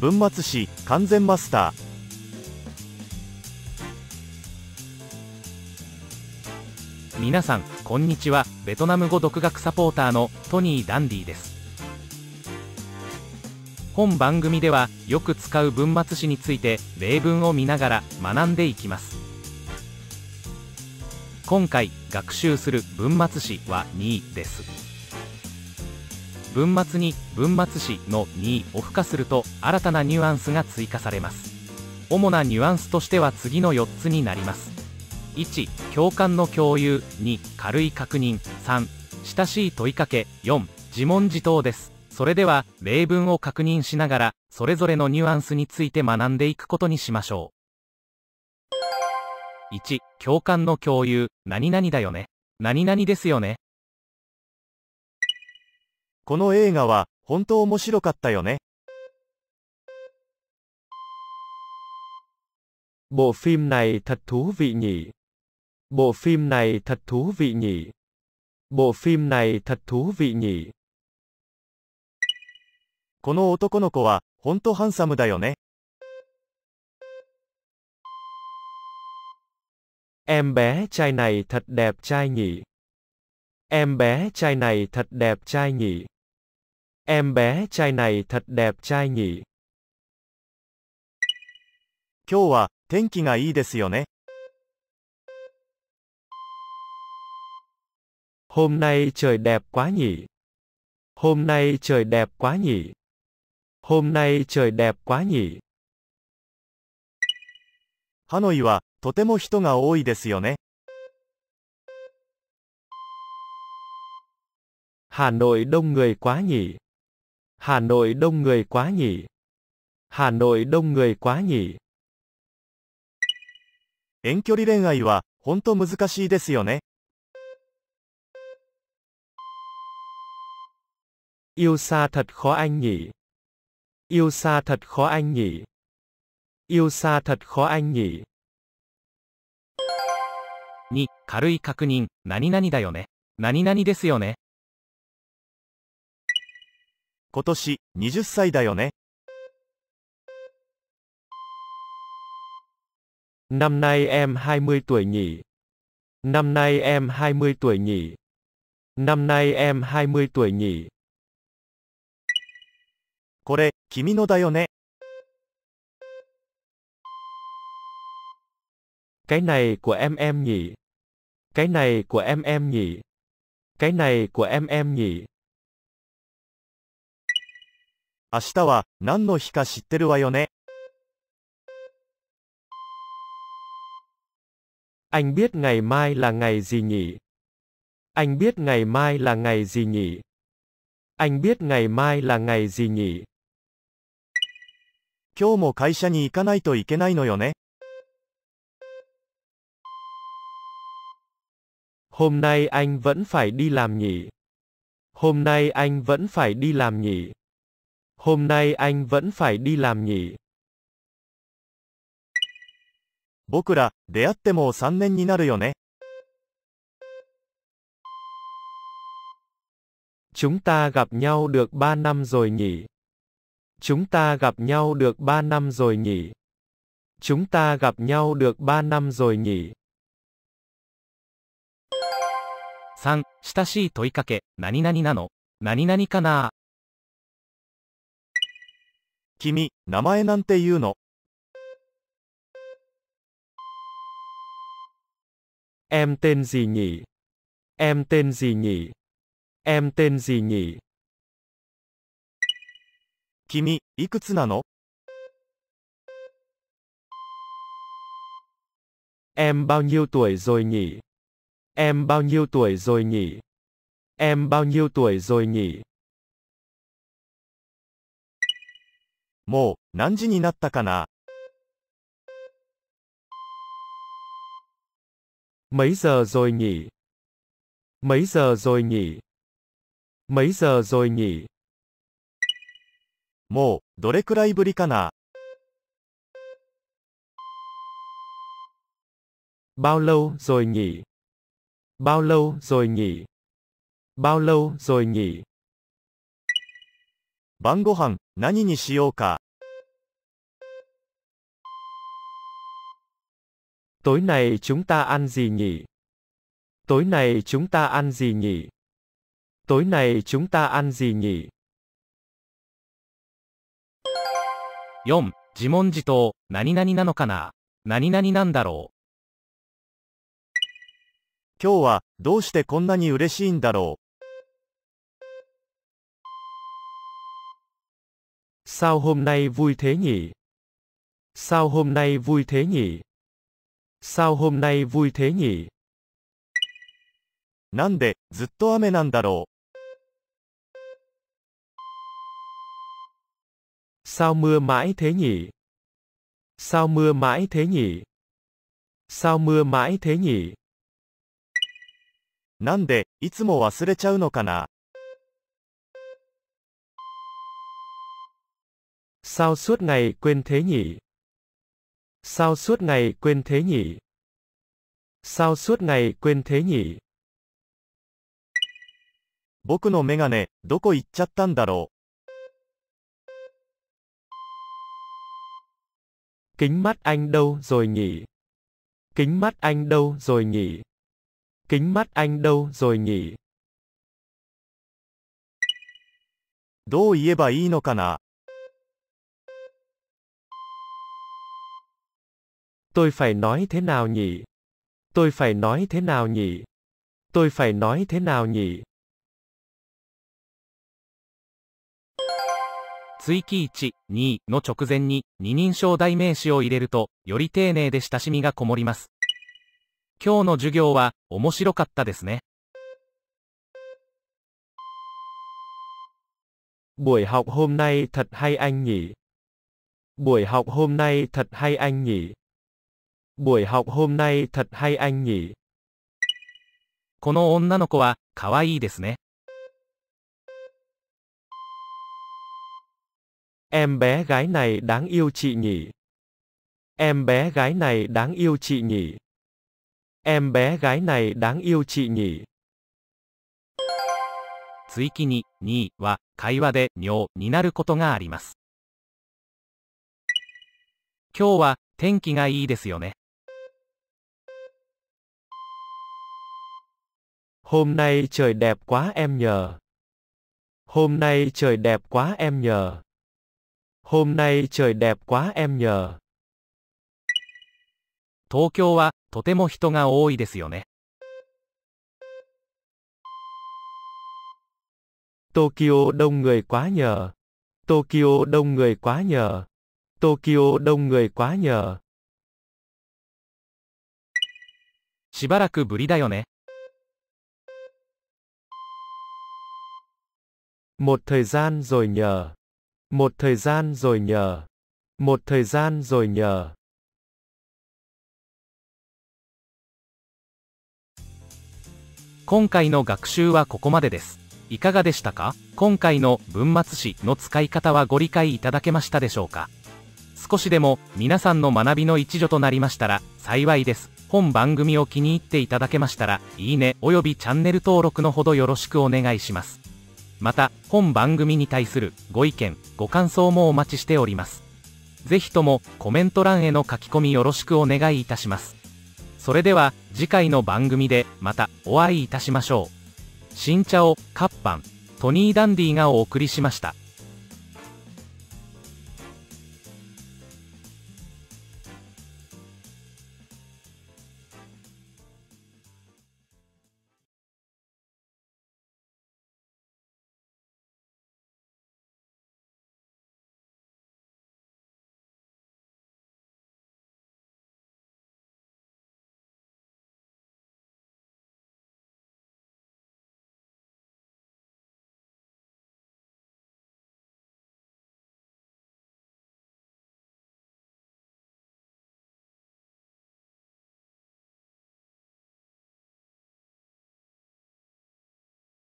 文末市完全マスター皆さんこんにちはベトナム語独学サポーターのトニー・ダンディです本番組ではよく使う文末詞について例文を見ながら学んでいきます今回学習する文末詞は2です文末に文末詞の2を付加すると新たなニュアンスが追加されます主なニュアンスとしては次の4つになります1共感の共有2軽い確認3親しい問いかけ4自問自答ですそれでは例文を確認しながらそれぞれのニュアンスについて学んでいくことにしましょう1共感の共有何々だよね何々ですよねこの映画は、本当面白かったよね。Bộ phim này thật thú vị nhỉ. Bộ phim này thật thú vị nhỉ. Bộ phim này thật thú vị nhỉ. この男の子は、ほんとハンサムだよね。Em bé trai này thật đẹp trai nhỉ. Em bé trai này thật đẹp trai nhỉ. Em bé trai này thật đẹp trai nhỉ. 今日は天気がいいですよね。Hôm nay trời đẹp quá nhỉ. Hôm nay trời đẹp quá nhỉ. Hôm nay trời đẹp quá nhỉ. ハノイはとても人が多いですよね。Hà Nội đông người quá nhỉ. Hà Nội đông người quá nhỉ. Hà Nội đông người quá nhỉ. 遠距離恋愛は本当難しいですよね。Yêu xa thật khó anh nhỉ. Yêu xa thật khó anh nhỉ. Yêu xa thật khó anh nhỉ. 2. 軽い確認、何々だよね。何々ですよね。今年20歳だよね Năm nay em 20 tuổi nhỉ? Năm nay em 20 tuổi nhỉ? Năm nay em 20 tuổi nhỉ? これ、君のだよね。Cái này của em em nhỉ? Cái này của em em nhỉ? Cái này của em em nhỉ? 明日は何の日か知ってるわよね Anh biết ngày mai là ngày gì nhỉ? Anh biết ngày mai là ngày gì nhỉ? Anh biết ngày mai là ngày gì nhỉ? 今日も会社に行かないといけないのよね。Hôm nay anh vẫn phải đi làm nhỉ? Hôm nay anh vẫn phải đi làm nhỉ? Hôm nay anh vẫn phải đi làm nhỉ? 僕ら、出会ってもう3年になるよね。Chúng ta gặp nhau được 3 năm rồi nhỉ? Chúng ta gặp nhau được 3 năm rồi nhỉ? Chúng ta gặp nhau được 3 năm rồi nhỉ? 3. 親しい問いかけ、何々なの何々かな君、名前なんて言うの Em tên gì nhỉ? Em tên gì nhỉ? Em tên gì nhỉ? 君、いくつなの Em bao nhiêu tuổi rồi nhỉ? Em bao nhiêu tuổi rồi nhỉ? Em bao nhiêu tuổi rồi nhỉ? もう、何時になったかな Mấy giờ rồi nhỉ? Mấy giờ rồi nhỉ? Mấy giờ rồi nhỉ? もう、どれくらいぶりかな Bao lâu rồi nhỉ? Bao lâu rồi nhỉ? Bao lâu rồi nhỉ? 晩ご飯何にしようか Tối nay chúng ta ăn gì nhỉ? Tối nay chúng ta ăn gì nhỉ? Tối nay chúng ta ăn gì nhỉ? 4. 自問自答、何々なのかな何々なんだろう今日はどうしてこんなに嬉しいんだろう Sao hôm nay vui thế nhỉ? Sao hôm nay vui thế nhỉ? Sao hôm nay vui thế nhỉ? zutto ame nan なんで、ずっと雨なんだろう Sao mưa mãi thế nhỉ? Sao mưa mãi thế nhỉ? Sao mưa mãi thế nhỉ? itsumo wasurechau なんで、いつも忘れちゃうのかな Sao suốt ngày quên thế nhỉ? Sao suốt ngày quên thế nhỉ? Sao suốt ngày quên thế nhỉ? 僕のメガネ、どこ行っちゃったんだろう Kính mắt anh đâu rồi nhỉ? Kính mắt anh đâu rồi nhỉ? Kính mắt anh đâu rồi nhỉ? どう言えばいいのかな Tôi phải nói thế nào nhỉ? Tôi phải nói thế nào nhỉ? Tôi phải nói thế nào nhỉ? 追記1、2の直前に二人称代名詞を入れると、より丁寧で親しみがこもります。今日の授業は面白かったですね。Buổi học hôm nay thật hay anh nhỉ? Buổi học hôm nay thật hay anh nhỉ? buổi học hôm nay thật hay anh nhỉ? この女の子は可愛いですね。Em bé gái này đáng yêu chị nhỉ? Em bé gái này đáng yêu chị nhỉ? Em bé gái này đáng yêu chị nhỉ? 追記に2は会話で尿になることがあります。今日は天気がいいですよね。Hôm nay trời đẹp quá em nhờ. Hôm nay trời đẹp quá em nhờ. Hôm nay trời đẹp quá em nhờ. Tokyo Tokyo đông người quá nhờ. Tokyo đông người quá nhờ. Tokyo đông người quá nhờ. しばらくぶりだよね。Một thời gian rồi nhờ. Một thời gian rồi nhờ. Một thời gian rồi nhờ. の学習はここまでです。いかがでしたか今回の文末詞の使い方はご理解いただけましたでしょうか少しでも皆さんの学びの一助となりましたら幸いです。本番組を気に入っていただけましたら、いいねおよびチャンネル登録のほどよろしくお願いします。また、本番組に対するご意見、ご感想もお待ちしております。ぜひともコメント欄への書き込みよろしくお願いいたします。それでは次回の番組でまたお会いいたしましょう。新茶をカッパン、トニーダンディがお送りしました。